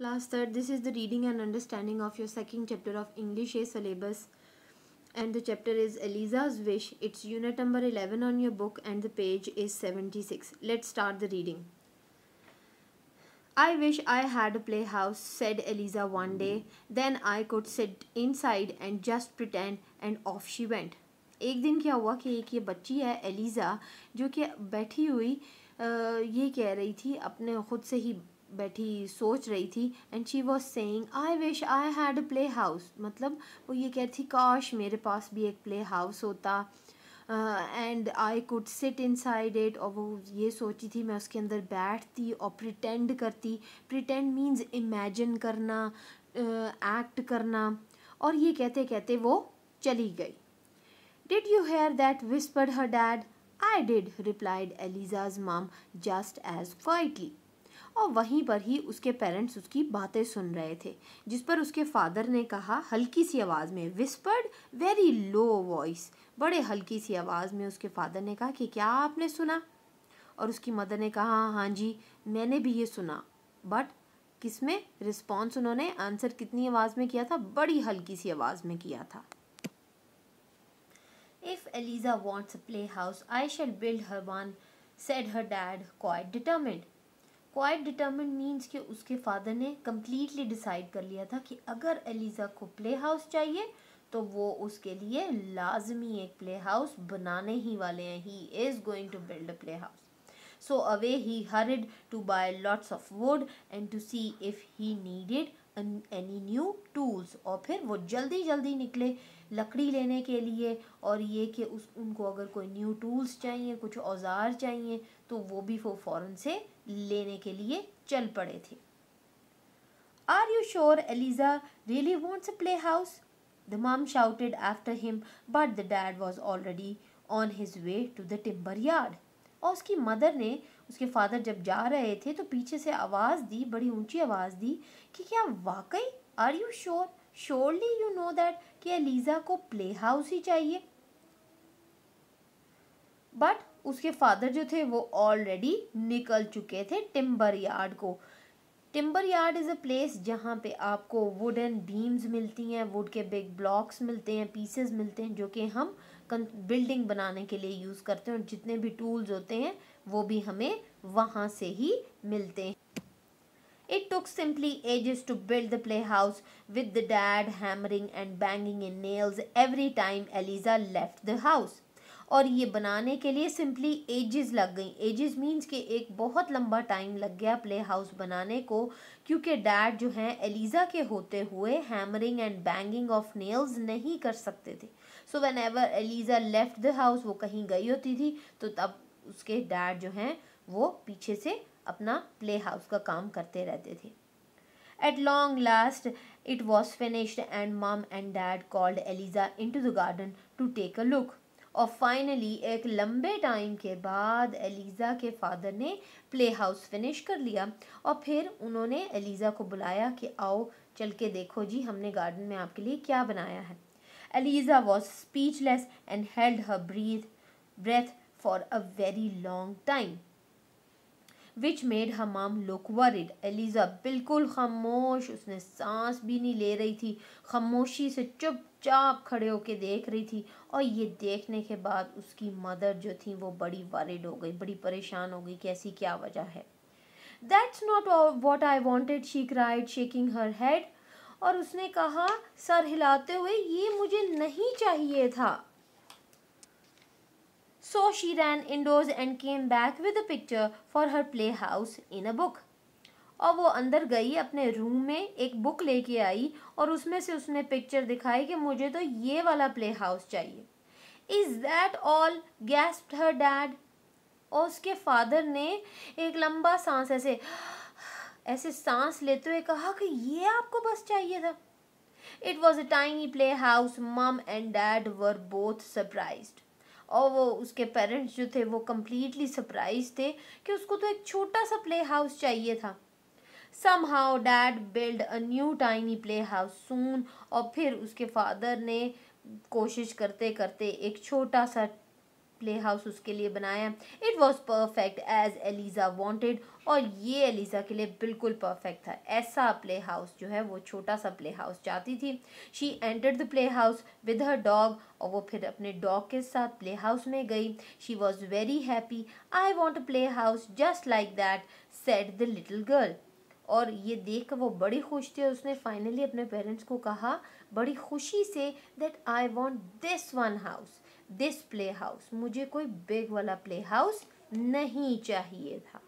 Class third. this is the reading and understanding of your second chapter of English A syllabus and the chapter is Eliza's Wish. It's unit number 11 on your book and the page is 76. Let's start the reading. I wish I had a playhouse, said Eliza one day. Then I could sit inside and just pretend and off she went. एक दिन क्या हुआ कि एक ये बच्ची है Eliza जो कि बैठी हुई ये कह रही थी अपने ख़ुद से ही बैठी सोच रही थी and she was saying I wish I had a play house मतलब वो ये कहती काश मेरे पास भी एक प्ले हाउस होता and I could sit inside it और वो ये सोची थी मैं उसके अंदर बैठती और प्रिटेंड करती प्रिटेंड मीन्स इमेजिन करना एक्ट uh, करना और ये कहते कहते वो चली गई did you hear that whispered her dad I did replied Eliza's mom just as quietly और वहीं पर ही उसके पेरेंट्स उसकी बातें सुन रहे थे जिस पर उसके फादर ने कहा हल्की सी आवाज़ में विस्पर्ड वेरी लो वॉइस बड़े हल्की सी आवाज़ में उसके फादर ने कहा कि क्या आपने सुना और उसकी मदर ने कहा हाँ, हाँ जी मैंने भी ये सुना बट किस में रिस्पॉन्स उन्होंने आंसर कितनी आवाज़ में किया था बड़ी हल्की सी आवाज़ में किया था If Eliza wants a playhouse, I shall build her one, said her dad, quite determined. Quite determine means कि उसके फादर ने कम्प्लीटली डिसाइड कर लिया था कि अगर एलिज़ा को प्ले हाउस चाहिए तो वो उसके लिए लाजमी एक प्ले हाउस बनाने ही वाले हैं he is going to build a play house so away he hurried to buy lots of wood and to see if he needed any new tools और फिर वो जल्दी जल्दी निकले लकड़ी लेने के लिए और ये कि उस उनको अगर कोई न्यू टूल्स चाहिए कुछ औजार चाहिए तो वो भी वो फ़ौरन से लेने के लिए चल पड़े थे are you sure Eliza really wants a play house the mom shouted after him but the dad was already on his way to the timber yard और उसकी मदर ने उसके फादर जब जा रहे थे तो पीछे से आवाज़ दी बड़ी ऊंची आवाज़ दी कि क्या वाकई are you sure surely you know that कि एलिज़ा को प्ले हाउस ही चाहिए बट उसके फादर जो थे वो ऑलरेडी निकल चुके थे टिम्बर यार्ड को timber yard is a place जहाँ पे आपको वुड एंड बीम्स मिलती हैं वुड के बिग ब्लॉक्स मिलते हैं पीसेस मिलते हैं जो कि हम बिल्डिंग बनाने के लिए यूज़ करते हैं और जितने भी टूल्स होते हैं वो भी हमें वहाँ से ही मिलते हैं it took simply ages to build the play house with the dad hammering and banging in nails every time Eliza left the house और ये बनाने के लिए सिंपली एजेस लग गई एजेस मींस कि एक बहुत लंबा टाइम लग गया प्ले हाउस बनाने को क्योंकि डैड जो हैं एलिज़ा के होते हुए hammering and banging of nails नहीं कर सकते थे so whenever Eliza left the house वो कहीं गई होती थी तो तब उसके डैड जो हैं वो पीछे से अपना प्ले हाउस का काम करते रहते थे at long last it was finished and mum and dad called Eliza into the garden to take a look और फाइनली एक लंबे टाइम के बाद एलिज़ा के फादर ने प्ले हाउस फिनिश कर लिया और फिर उन्होंने एलिज़ा को बुलाया कि आओ चल के देखो जी हमने गार्डन में आपके लिए क्या बनाया है Eliza was speechless and held her breath breath for a very long time which made her mum look worried Eliza बिल्कुल खामोश उसने सांस भी नहीं ले रही थी खामोशी से चुपचाप खड़े होकर देख रही थी और ये देखने के बाद उसकी मदर जो थी वो बड़ी वरिड हो गई बड़ी परेशान हो गई कि ऐसी क्या वजह है that's not what I wanted she cried shaking her head और उसने कहा सर हिलाते हुए ये मुझे नहीं चाहिए था So she ran indoors and came back with a picture for her playhouse in a book. और वो अंदर गई अपने रूम में एक बुक लेके आई और उसमें से उसने पिक्चर दिखाई कि मुझे तो ये वाला प्ले हाउस चाहिए is that all gasp her dad और उसके फादर ने एक लंबा सांस ऐसे ऐसे सांस लेते हुए कहा कि ये आपको बस चाहिए था it was a tiny play house mum and dad were both surprised और वो उसके पेरेंट्स जो थे वो कम्प्लीटली सरप्राइज थे कि उसको तो एक छोटा सा प्ले हाउस चाहिए था somehow dad build a new tiny play house soon और फिर उसके फादर ने कोशिश करते करते एक छोटा सा प्ले हाउस उसके लिए बनाया it was perfect as Eliza wanted और ये एलिज़ा के लिए बिल्कुल परफेक्ट था ऐसा प्ले हाउस जो है वो छोटा सा प्ले हाउस चाहती थी she enter the play house with her dog और वो फिर अपने डॉग के साथ प्ले हाउस में गई she was very happy I want play house just like that said the little girl और ये देख कर वो बड़ी खुश थी और उसने फाइनली अपने पेरेंट्स को कहा बड़ी खुशी से that I want this one house this play house मुझे कोई बिग वाला प्ले हाउस नहीं चाहिए था